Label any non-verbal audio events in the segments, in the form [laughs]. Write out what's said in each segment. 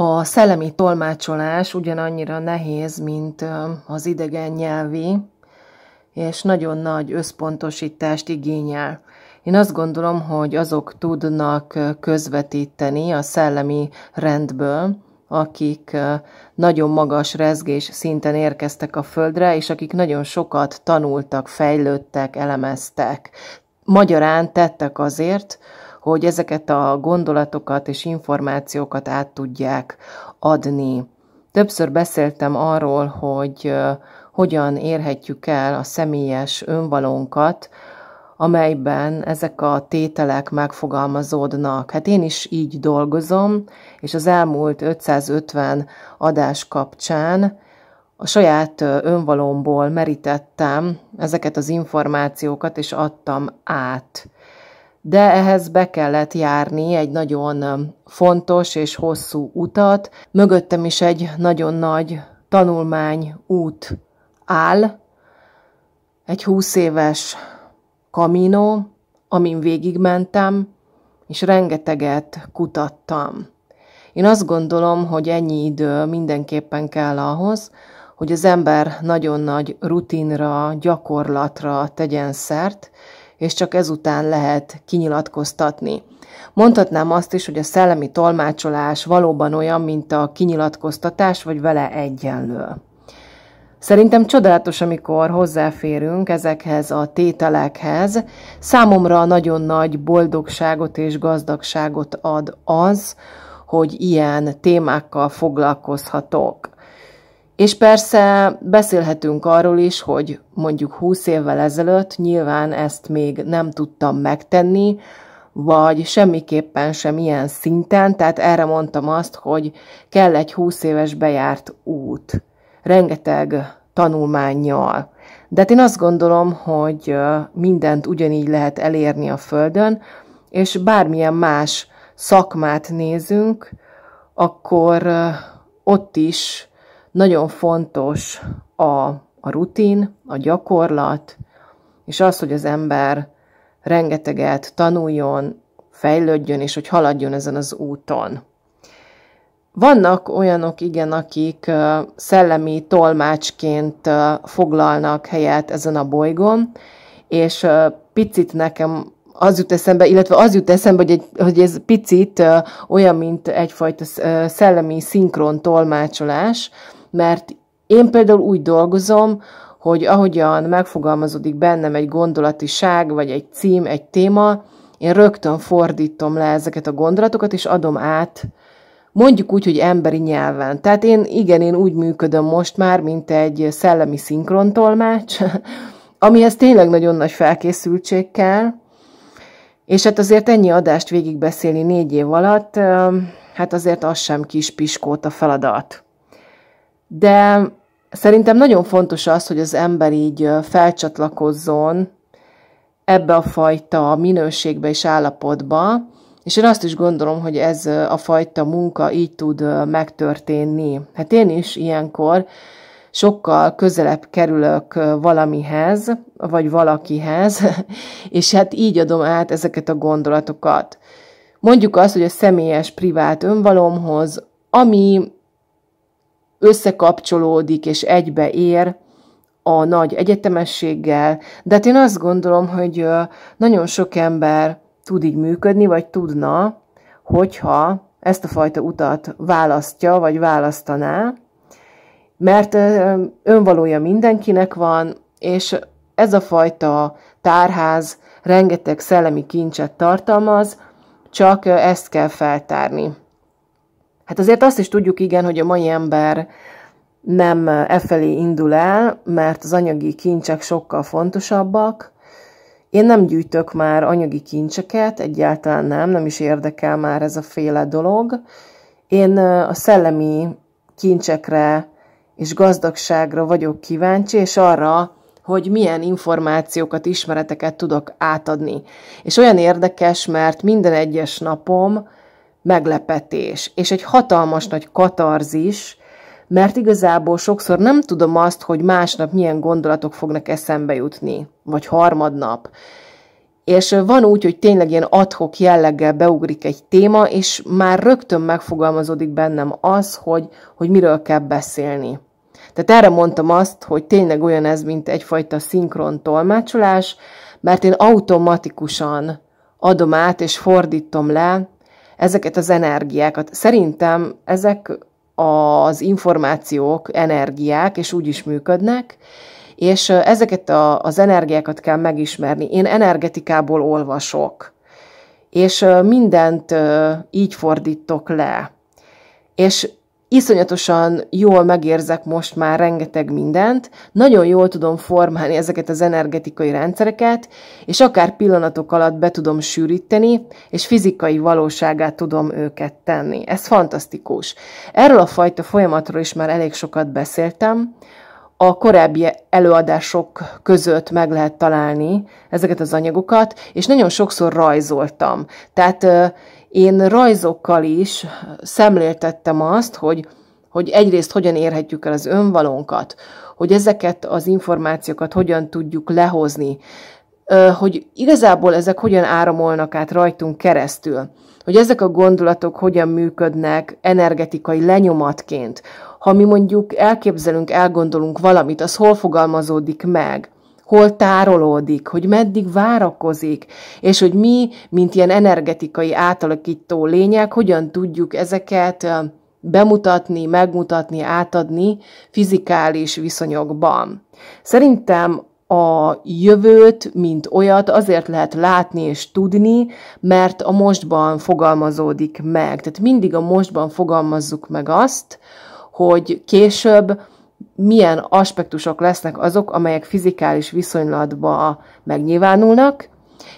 A szellemi tolmácsolás ugyanannyira nehéz, mint az idegen nyelvi, és nagyon nagy összpontosítást igényel. Én azt gondolom, hogy azok tudnak közvetíteni a szellemi rendből, akik nagyon magas rezgés szinten érkeztek a Földre, és akik nagyon sokat tanultak, fejlődtek, elemeztek. Magyarán tettek azért, hogy ezeket a gondolatokat és információkat át tudják adni. Többször beszéltem arról, hogy hogyan érhetjük el a személyes önvalónkat, amelyben ezek a tételek megfogalmazódnak. Hát én is így dolgozom, és az elmúlt 550 adás kapcsán a saját önvalomból merítettem ezeket az információkat, és adtam át de ehhez be kellett járni egy nagyon fontos és hosszú utat. Mögöttem is egy nagyon nagy tanulmány út áll, egy húsz éves kaminó, amin végigmentem, és rengeteget kutattam. Én azt gondolom, hogy ennyi idő mindenképpen kell ahhoz, hogy az ember nagyon nagy rutinra, gyakorlatra tegyen szert, és csak ezután lehet kinyilatkoztatni. Mondhatnám azt is, hogy a szellemi tolmácsolás valóban olyan, mint a kinyilatkoztatás, vagy vele egyenlő. Szerintem csodálatos, amikor hozzáférünk ezekhez a tételekhez. Számomra nagyon nagy boldogságot és gazdagságot ad az, hogy ilyen témákkal foglalkozhatok. És persze beszélhetünk arról is, hogy mondjuk 20 évvel ezelőtt nyilván ezt még nem tudtam megtenni, vagy semmiképpen sem ilyen szinten, tehát erre mondtam azt, hogy kell egy 20 éves bejárt út, rengeteg tanulmányjal. De hát én azt gondolom, hogy mindent ugyanígy lehet elérni a Földön, és bármilyen más szakmát nézünk, akkor ott is nagyon fontos a, a rutin, a gyakorlat, és az, hogy az ember rengeteget tanuljon, fejlődjön, és hogy haladjon ezen az úton. Vannak olyanok, igen, akik szellemi tolmácsként foglalnak helyet ezen a bolygón, és picit nekem az jut eszembe, illetve az jut eszembe, hogy, egy, hogy ez picit olyan, mint egyfajta szellemi szinkron tolmácsolás, mert én például úgy dolgozom, hogy ahogyan megfogalmazódik bennem egy gondolatiság, vagy egy cím, egy téma, én rögtön fordítom le ezeket a gondolatokat, és adom át, mondjuk úgy, hogy emberi nyelven. Tehát én, igen, én úgy működöm most már, mint egy szellemi szinkrontolmács, [laughs] amihez tényleg nagyon nagy felkészültség kell, és hát azért ennyi adást végigbeszélni négy év alatt, hát azért az sem kis piskót a feladat. De szerintem nagyon fontos az, hogy az ember így felcsatlakozzon ebbe a fajta minőségbe és állapotba, és én azt is gondolom, hogy ez a fajta munka így tud megtörténni. Hát én is ilyenkor sokkal közelebb kerülök valamihez, vagy valakihez, [laughs] és hát így adom át ezeket a gondolatokat. Mondjuk azt, hogy a személyes, privát önvalomhoz, ami összekapcsolódik és egybeér a nagy egyetemességgel, de hát én azt gondolom, hogy nagyon sok ember tud így működni, vagy tudna, hogyha ezt a fajta utat választja, vagy választaná, mert önvalója mindenkinek van, és ez a fajta tárház rengeteg szellemi kincset tartalmaz, csak ezt kell feltárni. Hát azért azt is tudjuk, igen, hogy a mai ember nem e felé indul el, mert az anyagi kincsek sokkal fontosabbak. Én nem gyűjtök már anyagi kincseket, egyáltalán nem, nem is érdekel már ez a féle dolog. Én e, a szellemi kincsekre és gazdagságra vagyok kíváncsi, és arra, hogy milyen információkat, ismereteket tudok átadni. És olyan érdekes, mert minden egyes napom meglepetés, és egy hatalmas nagy katarzis, mert igazából sokszor nem tudom azt, hogy másnap milyen gondolatok fognak eszembe jutni, vagy harmadnap. És van úgy, hogy tényleg ilyen adhok jelleggel beugrik egy téma, és már rögtön megfogalmazódik bennem az, hogy, hogy miről kell beszélni. Tehát erre mondtam azt, hogy tényleg olyan ez, mint egyfajta szinkron tolmácsolás, mert én automatikusan adom át és fordítom le ezeket az energiákat. Szerintem ezek az információk, energiák, és úgy is működnek, és ezeket a, az energiákat kell megismerni. Én energetikából olvasok, és mindent így fordítok le. És iszonyatosan jól megérzek most már rengeteg mindent, nagyon jól tudom formálni ezeket az energetikai rendszereket, és akár pillanatok alatt be tudom sűríteni, és fizikai valóságát tudom őket tenni. Ez fantasztikus. Erről a fajta folyamatról is már elég sokat beszéltem, a korábbi előadások között meg lehet találni ezeket az anyagokat, és nagyon sokszor rajzoltam. Tehát én rajzokkal is szemléltettem azt, hogy, hogy egyrészt hogyan érhetjük el az önvalónkat, hogy ezeket az információkat hogyan tudjuk lehozni, hogy igazából ezek hogyan áramolnak át rajtunk keresztül, hogy ezek a gondolatok hogyan működnek energetikai lenyomatként. Ha mi mondjuk elképzelünk, elgondolunk valamit, az hol fogalmazódik meg – hol tárolódik, hogy meddig várakozik, és hogy mi, mint ilyen energetikai átalakító lények, hogyan tudjuk ezeket bemutatni, megmutatni, átadni fizikális viszonyokban. Szerintem a jövőt, mint olyat azért lehet látni és tudni, mert a mostban fogalmazódik meg. Tehát mindig a mostban fogalmazzuk meg azt, hogy később milyen aspektusok lesznek azok, amelyek fizikális viszonylatba megnyilvánulnak,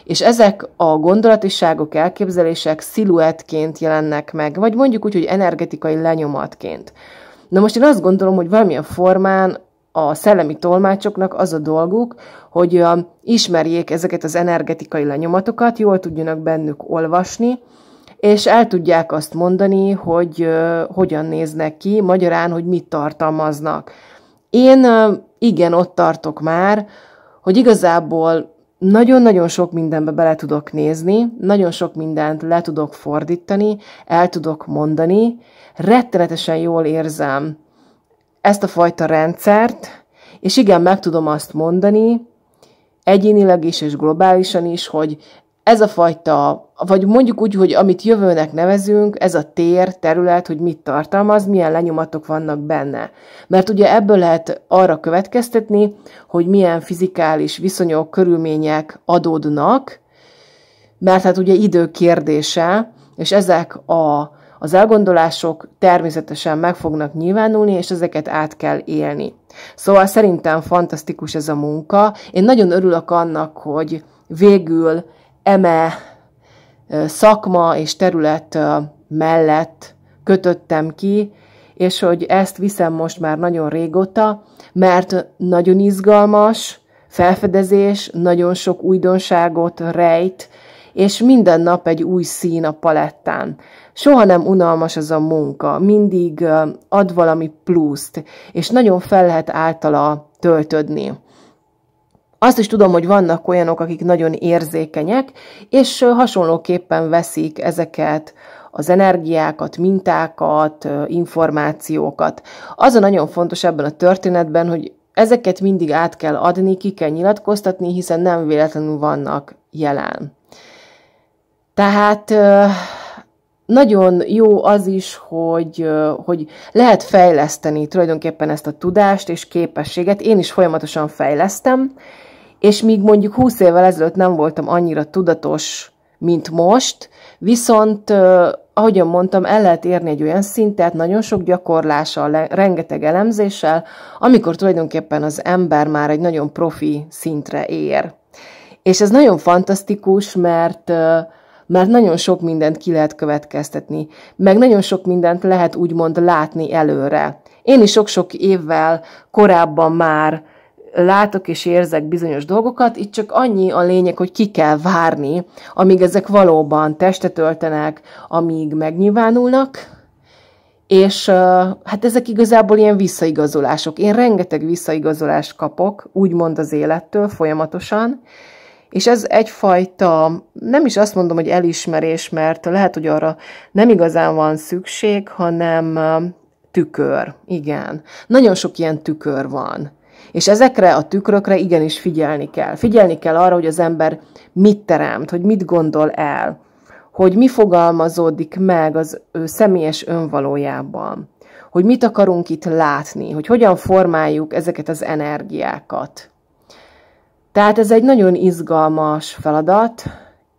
és ezek a gondolatiságok, elképzelések sziluettként jelennek meg, vagy mondjuk úgy, hogy energetikai lenyomatként. Na most én azt gondolom, hogy valamilyen formán a szellemi tolmácsoknak az a dolguk, hogy ismerjék ezeket az energetikai lenyomatokat, jól tudjanak bennük olvasni, és el tudják azt mondani, hogy hogyan néznek ki, magyarán, hogy mit tartalmaznak. Én igen, ott tartok már, hogy igazából nagyon-nagyon sok mindenbe bele tudok nézni, nagyon sok mindent le tudok fordítani, el tudok mondani, rettenetesen jól érzem ezt a fajta rendszert, és igen, meg tudom azt mondani, egyénileg is és globálisan is, hogy ez a fajta, vagy mondjuk úgy, hogy amit jövőnek nevezünk, ez a tér, terület, hogy mit tartalmaz, milyen lenyomatok vannak benne. Mert ugye ebből lehet arra következtetni, hogy milyen fizikális viszonyok, körülmények adódnak, mert hát ugye idő kérdése, és ezek a, az elgondolások természetesen meg fognak nyilvánulni, és ezeket át kell élni. Szóval szerintem fantasztikus ez a munka. Én nagyon örülök annak, hogy végül eme szakma és terület mellett kötöttem ki, és hogy ezt viszem most már nagyon régóta, mert nagyon izgalmas felfedezés, nagyon sok újdonságot rejt, és minden nap egy új szín a palettán. Soha nem unalmas az a munka, mindig ad valami pluszt, és nagyon fel lehet általa töltödni. Azt is tudom, hogy vannak olyanok, akik nagyon érzékenyek, és hasonlóképpen veszik ezeket az energiákat, mintákat, információkat. Az a nagyon fontos ebben a történetben, hogy ezeket mindig át kell adni, ki kell nyilatkoztatni, hiszen nem véletlenül vannak jelen. Tehát nagyon jó az is, hogy, hogy lehet fejleszteni tulajdonképpen ezt a tudást és képességet. Én is folyamatosan fejlesztem, és míg mondjuk 20 évvel ezelőtt nem voltam annyira tudatos, mint most, viszont ahogyan mondtam, el lehet érni egy olyan szintet, nagyon sok gyakorlással, rengeteg elemzéssel, amikor tulajdonképpen az ember már egy nagyon profi szintre ér. És ez nagyon fantasztikus, mert mert nagyon sok mindent ki lehet következtetni, meg nagyon sok mindent lehet úgymond látni előre. Én is sok-sok évvel korábban már látok és érzek bizonyos dolgokat, itt csak annyi a lényeg, hogy ki kell várni, amíg ezek valóban testet öltenek, amíg megnyilvánulnak, és hát ezek igazából ilyen visszaigazolások. Én rengeteg visszaigazolást kapok, úgymond az élettől folyamatosan, és ez egyfajta, nem is azt mondom, hogy elismerés, mert lehet, hogy arra nem igazán van szükség, hanem tükör, igen. Nagyon sok ilyen tükör van és ezekre a tükrökre igenis figyelni kell. Figyelni kell arra, hogy az ember mit teremt, hogy mit gondol el, hogy mi fogalmazódik meg az ő személyes önvalójában, hogy mit akarunk itt látni, hogy hogyan formáljuk ezeket az energiákat. Tehát ez egy nagyon izgalmas feladat,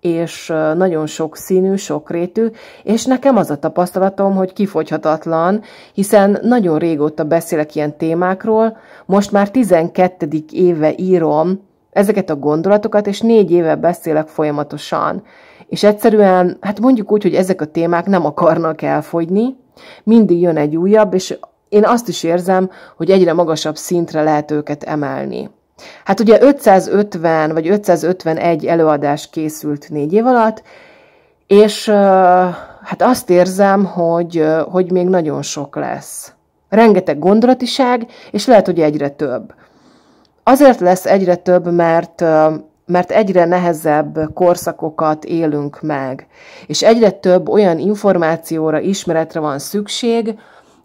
és nagyon sok színű, sokrétű, és nekem az a tapasztalatom, hogy kifogyhatatlan, hiszen nagyon régóta beszélek ilyen témákról, most már 12. éve írom ezeket a gondolatokat, és négy éve beszélek folyamatosan. És egyszerűen, hát mondjuk úgy, hogy ezek a témák nem akarnak elfogyni, mindig jön egy újabb, és én azt is érzem, hogy egyre magasabb szintre lehet őket emelni. Hát ugye 550 vagy 551 előadás készült négy év alatt, és hát azt érzem, hogy, hogy még nagyon sok lesz. Rengeteg gondolatiság, és lehet, hogy egyre több. Azért lesz egyre több, mert, mert egyre nehezebb korszakokat élünk meg, és egyre több olyan információra, ismeretre van szükség,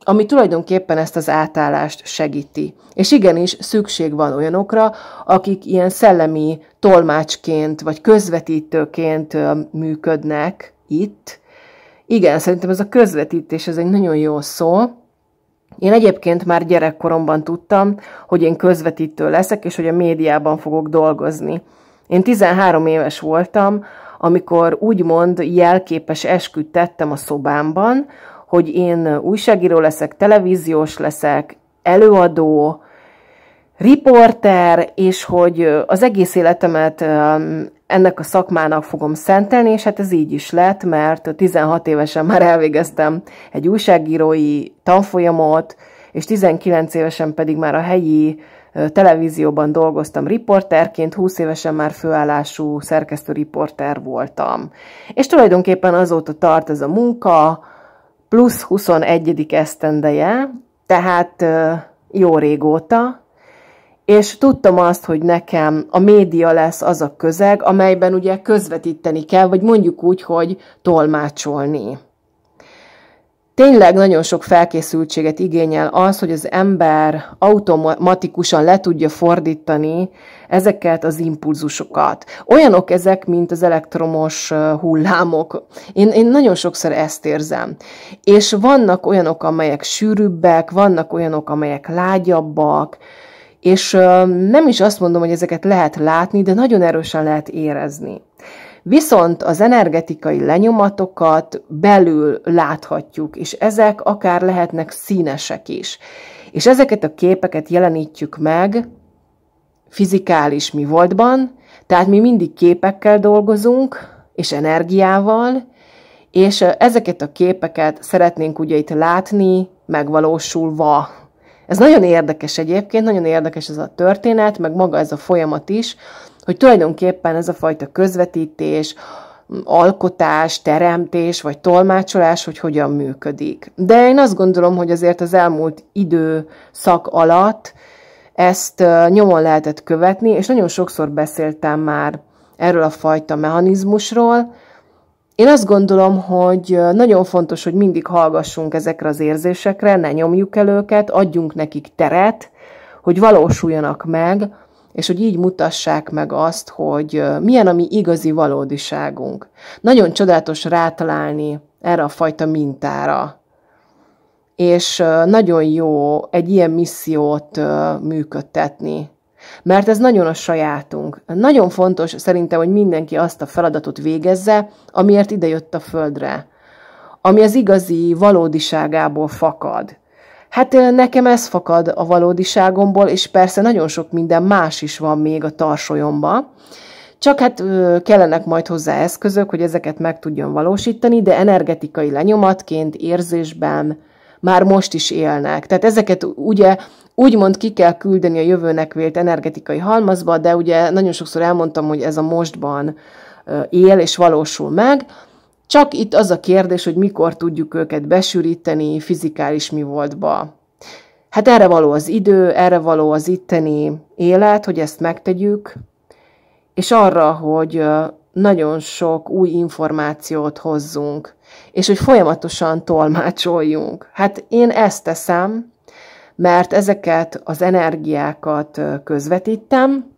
ami tulajdonképpen ezt az átállást segíti. És igenis szükség van olyanokra, akik ilyen szellemi tolmácsként vagy közvetítőként működnek itt. Igen, szerintem ez a közvetítés, ez egy nagyon jó szó, én egyébként már gyerekkoromban tudtam, hogy én közvetítő leszek, és hogy a médiában fogok dolgozni. Én 13 éves voltam, amikor úgymond jelképes esküt tettem a szobámban, hogy én újságíró leszek, televíziós leszek, előadó, riporter, és hogy az egész életemet ennek a szakmának fogom szentelni, és hát ez így is lett, mert 16 évesen már elvégeztem egy újságírói tanfolyamot, és 19 évesen pedig már a helyi televízióban dolgoztam riporterként, 20 évesen már főállású szerkesztő riporter voltam. És tulajdonképpen azóta tart ez a munka, plusz 21. esztendeje, tehát jó régóta, és tudtam azt, hogy nekem a média lesz az a közeg, amelyben ugye közvetíteni kell, vagy mondjuk úgy, hogy tolmácsolni. Tényleg nagyon sok felkészültséget igényel az, hogy az ember automatikusan le tudja fordítani ezeket az impulzusokat. Olyanok ezek, mint az elektromos hullámok. Én, én nagyon sokszor ezt érzem. És vannak olyanok, amelyek sűrűbbek, vannak olyanok, amelyek lágyabbak, és nem is azt mondom, hogy ezeket lehet látni, de nagyon erősen lehet érezni. Viszont az energetikai lenyomatokat belül láthatjuk, és ezek akár lehetnek színesek is. És ezeket a képeket jelenítjük meg fizikális mi voltban, tehát mi mindig képekkel dolgozunk, és energiával, és ezeket a képeket szeretnénk ugye itt látni, megvalósulva. Ez nagyon érdekes egyébként, nagyon érdekes ez a történet, meg maga ez a folyamat is, hogy tulajdonképpen ez a fajta közvetítés, alkotás, teremtés vagy tolmácsolás, hogy hogyan működik. De én azt gondolom, hogy azért az elmúlt időszak alatt ezt nyomon lehetett követni, és nagyon sokszor beszéltem már erről a fajta mechanizmusról. Én azt gondolom, hogy nagyon fontos, hogy mindig hallgassunk ezekre az érzésekre, ne nyomjuk el őket, adjunk nekik teret, hogy valósuljanak meg, és hogy így mutassák meg azt, hogy milyen a mi igazi valódiságunk. Nagyon csodálatos rátalálni erre a fajta mintára, és nagyon jó egy ilyen missziót működtetni. Mert ez nagyon a sajátunk. Nagyon fontos szerintem, hogy mindenki azt a feladatot végezze, amiért idejött a földre. Ami az igazi valódiságából fakad. Hát nekem ez fakad a valódiságomból, és persze nagyon sok minden más is van még a tarsolyomba. Csak hát kellenek majd hozzá eszközök, hogy ezeket meg tudjon valósítani, de energetikai lenyomatként, érzésben, már most is élnek. Tehát ezeket ugye úgymond ki kell küldeni a jövőnek vélt energetikai halmazba, de ugye nagyon sokszor elmondtam, hogy ez a mostban él és valósul meg, csak itt az a kérdés, hogy mikor tudjuk őket besűríteni fizikális mi voltba. Hát erre való az idő, erre való az itteni élet, hogy ezt megtegyük, és arra, hogy nagyon sok új információt hozzunk, és hogy folyamatosan tolmácsoljunk. Hát én ezt teszem, mert ezeket az energiákat közvetítem,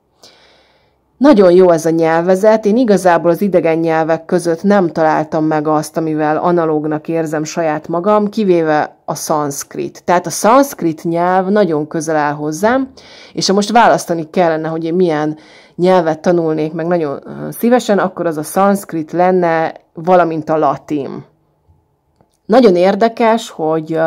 nagyon jó ez a nyelvezet, én igazából az idegen nyelvek között nem találtam meg azt, amivel analógnak érzem saját magam, kivéve a szanszkrit. Tehát a szanszkrit nyelv nagyon közel áll hozzám, és ha most választani kellene, hogy én milyen nyelvet tanulnék meg nagyon szívesen, akkor az a szanszkrit lenne, valamint a latin. Nagyon érdekes, hogy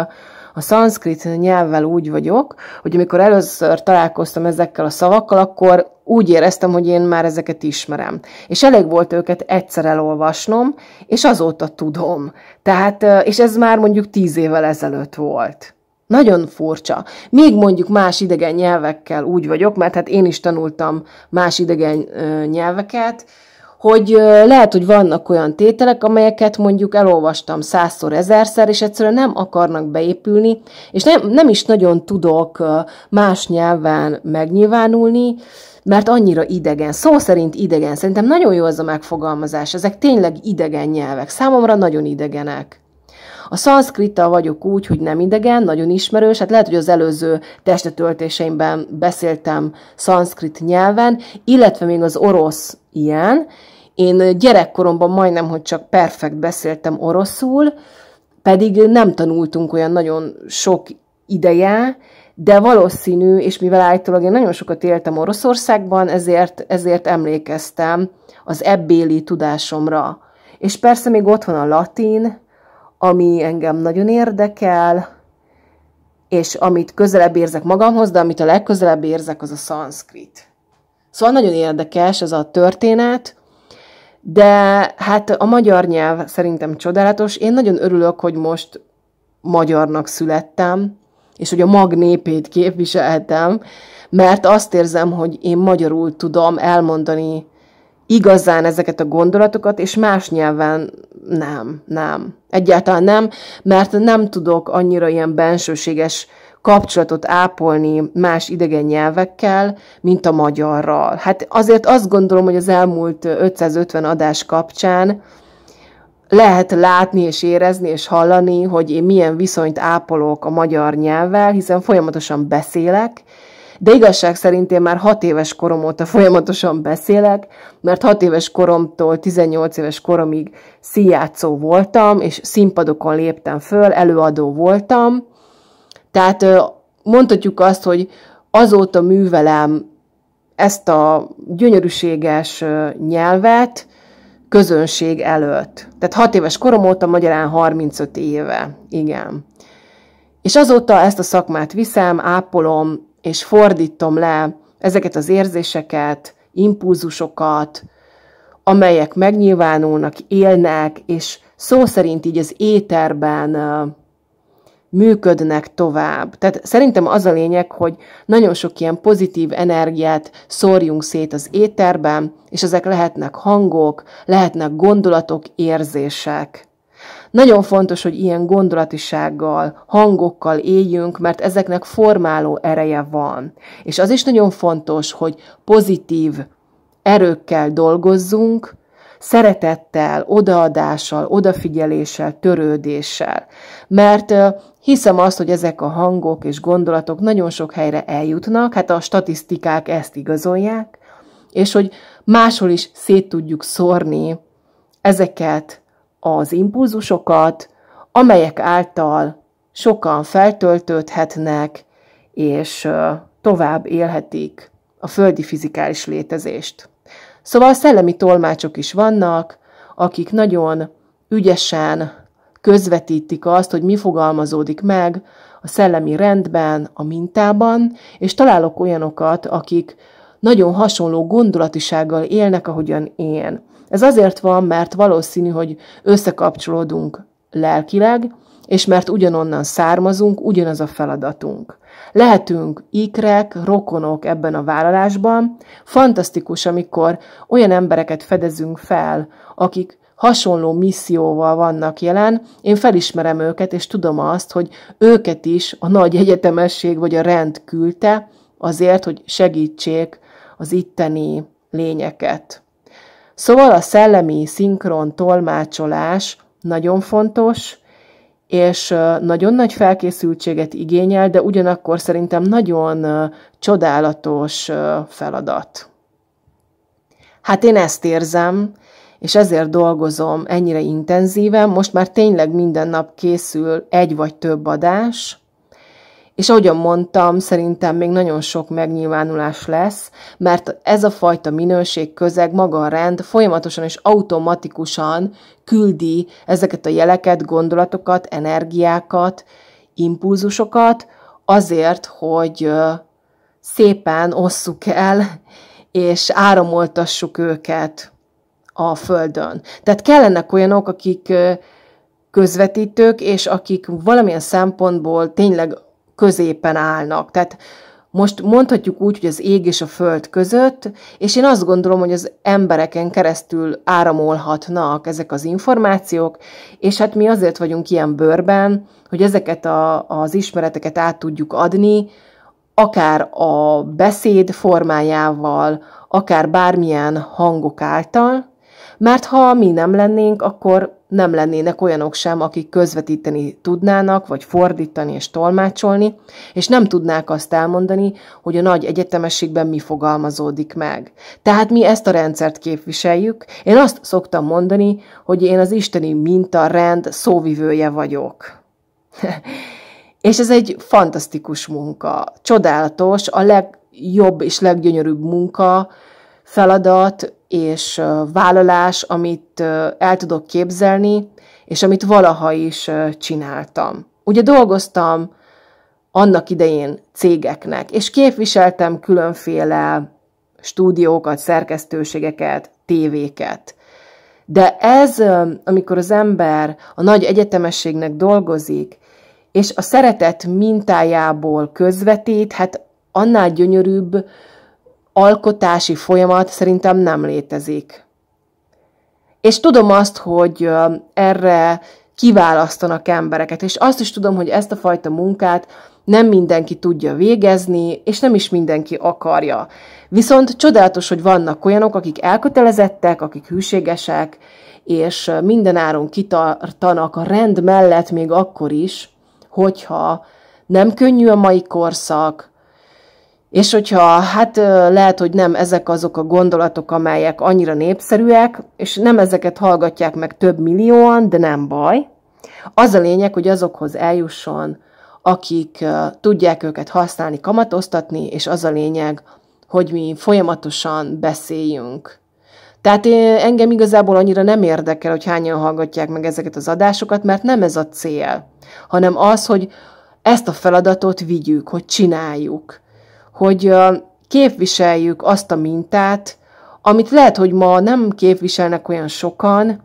a szanszkrit nyelvvel úgy vagyok, hogy amikor először találkoztam ezekkel a szavakkal, akkor úgy éreztem, hogy én már ezeket ismerem. És elég volt őket egyszer elolvasnom, és azóta tudom. Tehát, és ez már mondjuk tíz évvel ezelőtt volt. Nagyon furcsa. Még mondjuk más idegen nyelvekkel úgy vagyok, mert hát én is tanultam más idegen nyelveket, hogy lehet, hogy vannak olyan tételek, amelyeket mondjuk elolvastam százszor, ezerszer, és egyszerűen nem akarnak beépülni, és nem, nem is nagyon tudok más nyelven megnyilvánulni, mert annyira idegen, szó szerint idegen. Szerintem nagyon jó ez a megfogalmazás. Ezek tényleg idegen nyelvek. Számomra nagyon idegenek. A szanszkrittal vagyok úgy, hogy nem idegen, nagyon ismerős, hát lehet, hogy az előző testetöltéseimben beszéltem szanszkrit nyelven, illetve még az orosz ilyen, én gyerekkoromban majdnem, hogy csak perfekt beszéltem oroszul, pedig nem tanultunk olyan nagyon sok ideje, de valószínű, és mivel állítólag én nagyon sokat éltem Oroszországban, ezért, ezért emlékeztem az ebbéli tudásomra. És persze még ott van a latin, ami engem nagyon érdekel, és amit közelebb érzek magamhoz, de amit a legközelebb érzek, az a szanszkrit. Szóval nagyon érdekes ez a történet, de hát a magyar nyelv szerintem csodálatos. Én nagyon örülök, hogy most magyarnak születtem, és hogy a mag népét képviselhetem, mert azt érzem, hogy én magyarul tudom elmondani igazán ezeket a gondolatokat, és más nyelven nem, nem. Egyáltalán nem, mert nem tudok annyira ilyen bensőséges kapcsolatot ápolni más idegen nyelvekkel, mint a magyarral. Hát azért azt gondolom, hogy az elmúlt 550 adás kapcsán lehet látni és érezni és hallani, hogy én milyen viszonyt ápolok a magyar nyelvvel, hiszen folyamatosan beszélek, de igazság szerint én már 6 éves korom óta folyamatosan beszélek, mert 6 éves koromtól 18 éves koromig színjátszó voltam, és színpadokon léptem föl, előadó voltam, tehát mondhatjuk azt, hogy azóta művelem ezt a gyönyörűséges nyelvet közönség előtt. Tehát hat éves korom óta, magyarán 35 éve. Igen. És azóta ezt a szakmát viszem, ápolom, és fordítom le ezeket az érzéseket, impulzusokat, amelyek megnyilvánulnak, élnek, és szó szerint így az éterben működnek tovább. Tehát szerintem az a lényeg, hogy nagyon sok ilyen pozitív energiát szórjunk szét az éterben, és ezek lehetnek hangok, lehetnek gondolatok, érzések. Nagyon fontos, hogy ilyen gondolatisággal, hangokkal éljünk, mert ezeknek formáló ereje van. És az is nagyon fontos, hogy pozitív erőkkel dolgozzunk, szeretettel, odaadással, odafigyeléssel, törődéssel. Mert hiszem azt, hogy ezek a hangok és gondolatok nagyon sok helyre eljutnak, hát a statisztikák ezt igazolják, és hogy máshol is szét tudjuk szórni ezeket az impulzusokat, amelyek által sokan feltöltődhetnek, és tovább élhetik a földi fizikális létezést. Szóval szellemi tolmácsok is vannak, akik nagyon ügyesen közvetítik azt, hogy mi fogalmazódik meg a szellemi rendben, a mintában, és találok olyanokat, akik nagyon hasonló gondolatisággal élnek, ahogyan én. Ez azért van, mert valószínű, hogy összekapcsolódunk lelkileg, és mert ugyanonnan származunk, ugyanaz a feladatunk. Lehetünk ikrek, rokonok ebben a vállalásban. Fantasztikus, amikor olyan embereket fedezünk fel, akik hasonló misszióval vannak jelen, én felismerem őket, és tudom azt, hogy őket is a nagy egyetemesség vagy a rend küldte azért, hogy segítsék az itteni lényeket. Szóval a szellemi szinkron tolmácsolás nagyon fontos, és nagyon nagy felkészültséget igényel, de ugyanakkor szerintem nagyon csodálatos feladat. Hát én ezt érzem, és ezért dolgozom ennyire intenzíven. Most már tényleg minden nap készül egy vagy több adás, és ahogyan mondtam, szerintem még nagyon sok megnyilvánulás lesz, mert ez a fajta minőség közeg, maga a rend folyamatosan és automatikusan küldi ezeket a jeleket, gondolatokat, energiákat, impulzusokat azért, hogy szépen osszuk el, és áramoltassuk őket a Földön. Tehát kellenek olyanok, akik közvetítők, és akik valamilyen szempontból tényleg középen állnak. Tehát most mondhatjuk úgy, hogy az ég és a föld között, és én azt gondolom, hogy az embereken keresztül áramolhatnak ezek az információk, és hát mi azért vagyunk ilyen bőrben, hogy ezeket a, az ismereteket át tudjuk adni, akár a beszéd formájával, akár bármilyen hangok által, mert ha mi nem lennénk, akkor nem lennének olyanok sem, akik közvetíteni tudnának, vagy fordítani és tolmácsolni, és nem tudnák azt elmondani, hogy a nagy egyetemességben mi fogalmazódik meg. Tehát mi ezt a rendszert képviseljük. Én azt szoktam mondani, hogy én az isteni minta, rend, szóvivője vagyok. [laughs] és ez egy fantasztikus munka, csodálatos, a legjobb és leggyönyörűbb munka, feladat, és vállalás, amit el tudok képzelni, és amit valaha is csináltam. Ugye dolgoztam annak idején cégeknek, és képviseltem különféle stúdiókat, szerkesztőségeket, tévéket. De ez, amikor az ember a nagy egyetemességnek dolgozik, és a szeretet mintájából közvetít, hát annál gyönyörűbb, alkotási folyamat szerintem nem létezik. És tudom azt, hogy erre kiválasztanak embereket, és azt is tudom, hogy ezt a fajta munkát nem mindenki tudja végezni, és nem is mindenki akarja. Viszont csodálatos, hogy vannak olyanok, akik elkötelezettek, akik hűségesek, és mindenáron kitartanak a rend mellett még akkor is, hogyha nem könnyű a mai korszak, és hogyha, hát lehet, hogy nem ezek azok a gondolatok, amelyek annyira népszerűek, és nem ezeket hallgatják meg több millióan, de nem baj. Az a lényeg, hogy azokhoz eljusson, akik tudják őket használni, kamatoztatni, és az a lényeg, hogy mi folyamatosan beszéljünk. Tehát én, engem igazából annyira nem érdekel, hogy hányan hallgatják meg ezeket az adásokat, mert nem ez a cél, hanem az, hogy ezt a feladatot vigyük, hogy csináljuk hogy képviseljük azt a mintát, amit lehet, hogy ma nem képviselnek olyan sokan,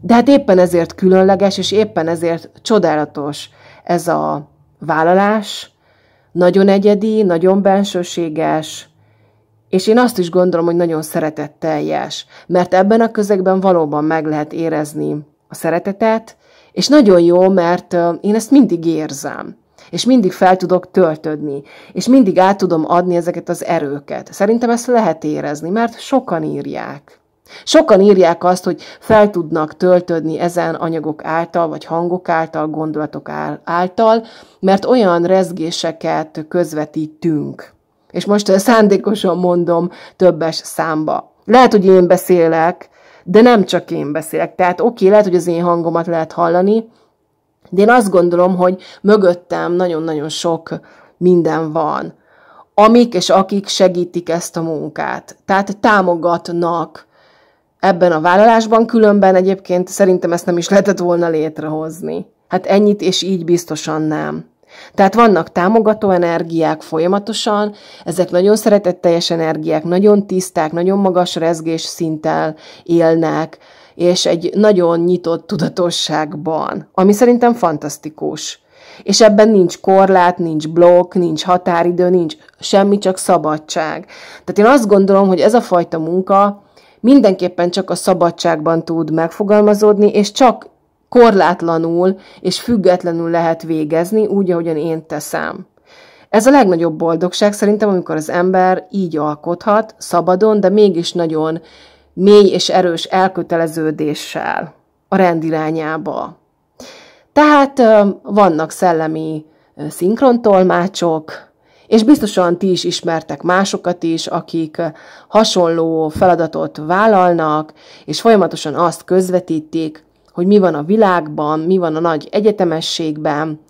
de hát éppen ezért különleges, és éppen ezért csodálatos ez a vállalás, nagyon egyedi, nagyon bensőséges, és én azt is gondolom, hogy nagyon szeretetteljes, mert ebben a közegben valóban meg lehet érezni a szeretetet, és nagyon jó, mert én ezt mindig érzem és mindig fel tudok töltödni, és mindig át tudom adni ezeket az erőket. Szerintem ezt lehet érezni, mert sokan írják. Sokan írják azt, hogy fel tudnak töltödni ezen anyagok által, vagy hangok által, gondolatok által, mert olyan rezgéseket közvetítünk. És most [laughs] szándékosan mondom többes számba. Lehet, hogy én beszélek, de nem csak én beszélek. Tehát oké, okay, lehet, hogy az én hangomat lehet hallani, de én azt gondolom, hogy mögöttem nagyon-nagyon sok minden van, amik és akik segítik ezt a munkát. Tehát támogatnak ebben a vállalásban, különben egyébként szerintem ezt nem is lehetett volna létrehozni. Hát ennyit és így biztosan nem. Tehát vannak támogató energiák folyamatosan, ezek nagyon szeretetteljes energiák, nagyon tiszták, nagyon magas rezgés szinttel élnek, és egy nagyon nyitott tudatosságban, ami szerintem fantasztikus. És ebben nincs korlát, nincs blokk, nincs határidő, nincs semmi, csak szabadság. Tehát én azt gondolom, hogy ez a fajta munka mindenképpen csak a szabadságban tud megfogalmazódni, és csak korlátlanul és függetlenül lehet végezni, úgy, ahogyan én teszem. Ez a legnagyobb boldogság szerintem, amikor az ember így alkothat, szabadon, de mégis nagyon mély és erős elköteleződéssel a rend irányába. Tehát vannak szellemi szinkrontolmácsok, és biztosan ti is ismertek másokat is, akik hasonló feladatot vállalnak, és folyamatosan azt közvetítik, hogy mi van a világban, mi van a nagy egyetemességben,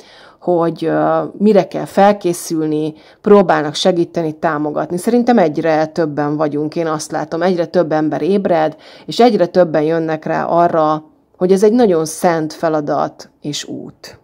hogy mire kell felkészülni, próbálnak segíteni, támogatni. Szerintem egyre többen vagyunk, én azt látom, egyre több ember ébred, és egyre többen jönnek rá arra, hogy ez egy nagyon szent feladat és út.